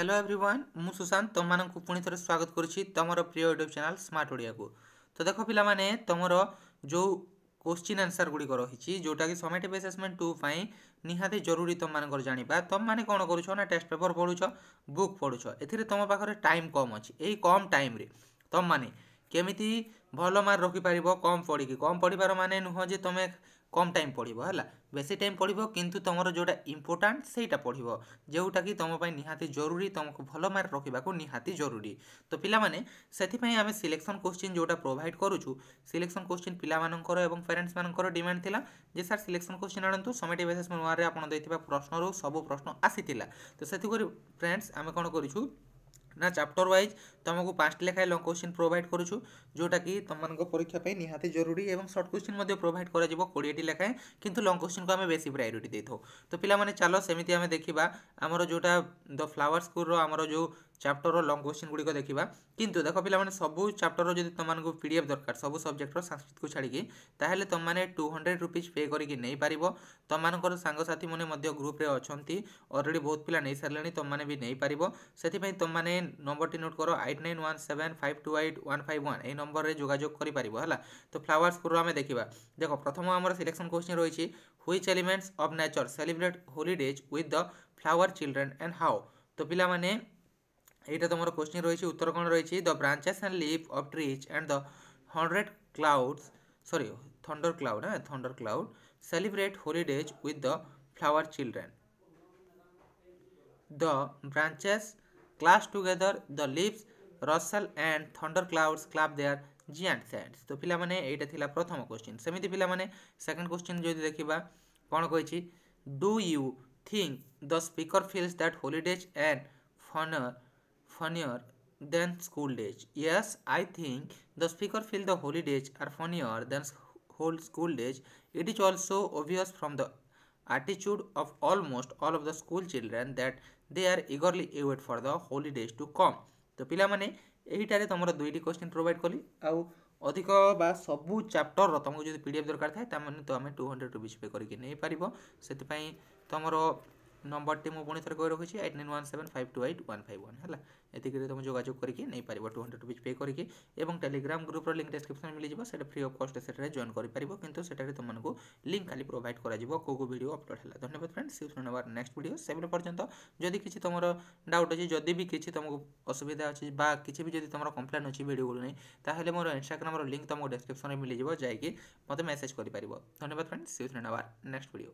Hello everyone ମୁଁ ସୁଶାନ୍ତ ତମମାନଙ୍କୁ ପୁଣି ଥରେ ସ୍ୱାଗତ କରୁଛି ତମର ପ୍ରିୟ ୟୁଟ୍ୟୁବ୍ ଚ୍ୟାନେଲ୍ ସ୍ମାର୍ଟ ଓଡ଼ିଆକୁ ତ ଦେଖ ପିଲାମାନେ ତମର ଯେଉଁ କୋଶ୍ଚିନ୍ ଆନ୍ସର୍ ଗୁଡ଼ିକ ରହିଛି ଯେଉଁଟାକି ସମେଟିଭ୍ ଆସେସମେଣ୍ଟ ଟୁ ପାଇଁ ନିହାତି ଜରୁରୀ ତମମାନଙ୍କର ଜାଣିବା ତମମାନେ କ'ଣ କରୁଛ ନା ଟେଷ୍ଟ ପେପର୍ ପଢ଼ୁଛ ବୁକ୍ ପଢ଼ୁଛ ଏଥିରେ ତମ ପାଖରେ ଟାଇମ୍ କମ୍ ଅଛି ଏଇ କମ୍ ଟାଇମ୍ରେ ତମମାନେ କେମିତି ଭଲ ମାର୍କ ରଖିପାରିବ କମ୍ ପଢ଼ିକି କମ୍ ପଢ଼ିବାର ମାନେ ନୁହଁ ଯେ ତୁମେ କମ୍ ଟାଇମ୍ ପଢ଼ିବ ହେଲା ବେଶୀ ଟାଇମ୍ ପଢ଼ିବ କିନ୍ତୁ ତୁମର ଯେଉଁଟା ଇମ୍ପୋର୍ଟାଣ୍ଟ ସେଇଟା ପଢ଼ିବ ଯେଉଁଟାକି ତୁମ ପାଇଁ ନିହାତି ଜରୁରୀ ତୁମକୁ ଭଲ ମାର୍କ ରଖିବାକୁ ନିହାତି ଜରୁରୀ ତ ପିଲାମାନେ ସେଥିପାଇଁ ଆମେ ସିଲେକ୍ସନ୍ କୋଶ୍ଚିନ୍ ଯେଉଁଟା ପ୍ରୋଭାଇଡ଼ କରୁଛୁ ସିଲେକ୍ସନ୍ କୋଶ୍ଚିନ୍ ପିଲାମାନଙ୍କର ଏବଂ ପ୍ୟାରେଣ୍ଟସ୍ମାନଙ୍କର ଡିମାଣ୍ଡ ଥିଲା ଯେ ସାର୍ ସିଲେକ୍ସନ୍ କୋଶ୍ଚିନ୍ ଆଣନ୍ତୁ ସମେଟି ବେସେସ୍ ନୂଆରେ ଆପଣ ଦେଇଥିବା ପ୍ରଶ୍ନରୁ ସବୁ ପ୍ରଶ୍ନ ଆସିଥିଲା ତ ସେଥିକରି ଫ୍ରେଣ୍ଡସ୍ ଆମେ କ'ଣ କରିଛୁ ନା ଚାପ୍ଟର ୱାଇଜ୍ ତୁମକୁ ପାଞ୍ଚଟି ଲେଖାଏଁ ଲଙ୍ଗ କୋଶ୍ଚିନ୍ ପ୍ରୋଭାଇଡ଼ କରୁଛୁ ଯେଉଁଟାକି ତୁମମାନଙ୍କ ପରୀକ୍ଷା ପାଇଁ ନିହାତି ଜରୁରୀ ଏବଂ ସର୍ଟ କୋଶ୍ଚିନ୍ ମଧ୍ୟ ପ୍ରୋଭାଇଡ଼ କରାଯିବ କୋଡ଼ିଏଟି ଲେଖାଏଁ କିନ୍ତୁ ଲଙ୍ଗ କୋଶ୍ଚିନ୍କୁ ଆମେ ବେଶୀ ପ୍ରାୟୋରିଟି ଦେଇଥାଉ ତ ପିଲାମାନେ ଚାଲ ସେମିତି ଆମେ ଦେଖିବା ଆମର ଯେଉଁଟା ଦ ଫ୍ଲାୱାର ସ୍କୁଲ୍ର ଆମର ଯେଉଁ ଚାପ୍ଟର ଲଙ୍ଗ କୋଶ୍ଚିନ୍ ଗୁଡ଼ିକ ଦେଖିବା କିନ୍ତୁ ଦେଖ ପିଲାମାନେ ସବୁ ଚାପ୍ଟରର ଯଦି ତୁମମାନଙ୍କୁ ପି ଡି ଏଫ୍ ଦରକାର ସବୁ ସବଜେକ୍ଟର ସାଂସ୍କ୍ରିଟକୁ ଛାଡ଼ିକି ତାହେଲେ ତୁମମାନେ ଟୁ ହଣ୍ଡ୍ରେଡ଼ ରୁପିଜ୍ ପେ କରିକି ନେଇପାରିବ ତୁମମାନଙ୍କର ସାଙ୍ଗସାଥିମାନେ ମଧ୍ୟ ଗ୍ରୁପ୍ରେ ଅଛନ୍ତି ଅଲରେଡ଼ି ବହୁତ ପିଲା ନେଇସାରିଲେଣି ତୁମମାନେ ବି ନେଇପାରିବ ସେଥିପାଇଁ ତୁମମାନେ ନମ୍ବରଟି ନୋଟ୍ କର eight nine one seven five two eight one five one ଏହି ନମ୍ବରରେ ଯୋଗାଯୋଗ କରିପାରିବ ହେଲା ତ ଫ୍ଲାୱାର୍ସ ପୂର୍ବରୁ ଆମେ ଦେଖିବା ଦେଖ ପ୍ରଥମ ଆମର ସିଲେକ୍ସନ୍ କୋଶ୍ଚିନ୍ ରହିଛି which elements of nature celebrate holidays with the flower children and how তো পিলামানে এইটা তোমার কোশ্চিন রয়েছে উত্তর কোণ রয়েছে the branches and leave of trees and the hundred clouds sorry thunder cloud হ্যাঁ thunder cloud celebrate holidays with the flower children the branches clasp together the leaves rustle and thunder clouds clap their giant sands তো পিলামানে এইটা ଥିଲା প্রথম question সেମିତି ପିଲାମାନେ second question ଯଦି ଦେଖିବା କ'ଣ କହିଛି do you think the speaker feels that holidays and funner funnier than school days. Yes, I think the speaker feels the holidays are funnier than whole school days. It is also obvious from the attitude of almost all of the school children that they are eagerly await for the holidays to come. তো ପିଲାମାନେ ଏହିଠାରେ ତୁମର ଦୁଇଟି question provide କଲି ଆଉ ଅଧିକ ବା ସବୁ ଚାପ୍ଟରର ତୁମକୁ ଯଦି ପି ଡ଼ି ଏଫ୍ ଦରକାର ଥାଏ ତାମାନେ ତ ଆମେ ଟୁ ହଣ୍ଡ୍ରେଡ଼ ରୁପିଜ୍ ପେ କରିକି ନେଇପାରିବ ସେଥିପାଇଁ ତୁମର ନମ୍ବରଟି ମୁଁ ପୁଣି ଥରେ କହି ରଖିଛି eight nine one seven five two eight one five one ହେଲା ଏତିକିରେ ତୁମେ ଯୋଗାଯୋଗ କରିକି ନେଇପାରିବ ଟୁ ହଣ୍ଡ୍ରେଡ଼ ରୁପିଜ୍ ପେ କରିକି ଏବଂ ଟେଲିଗ୍ରାମ ଗ୍ରୁପ୍ର ଲିଙ୍କ୍ ଡେସ୍କ୍ରିପସନ୍ ମିଳିଯିବ ସେଇଟା ଫ୍ରି ଅଫ୍ କଷ୍ଟ ସେଠାରେ ଜଏନ୍ କରିପାରିବ କିନ୍ତୁ ସେଠାରେ ତୁମମାନଙ୍କୁ ଲିଙ୍କ୍ ଖାଲି ପ୍ରୋଭାଇଡ଼ କରାଯିବ କେଉଁ କେଉଁ ଭିଡ଼ିଓ ଅପଲୋଡ଼ ହେଲା ଧନ୍ୟବାଦ ଫ୍ରେଣ୍ଡ ସି ଶୁଣବାର ନେକ୍ସଟ ଭିଡ଼ିଓ ସେବେଲେ ପର୍ଯ୍ୟନ୍ତ ଯଦି କିଛି ତୁମର ଡାଉଟ୍ ଅଛି ଯଦି ବି କିଛି ତୁମକୁ ଅସୁବିଧା ଅଛି ବା କିଛି ବି ଯଦି ତୁମର କମ୍ପ୍ଲେନ୍ ଅଛି ଭିଡ଼ିଓକୁ ନେଇ ତାହେଲେ ମୋର ଇନଷ୍ଟାଗ୍ରାମର ଲିଙ୍କ୍ ତୁମକୁ ଡେସ୍କ୍ରିପସନ୍ରେ ମିଳିଯିବ ଯାଇକି ମୋତେ ମେସେଜ୍ କରିପାରିବ ଧନ୍ୟବାଦ ଫ୍ରେଣ୍ଡ ସି ଶୁଣବାର ନେକ୍ସଟ ଭିଡ଼ିଓ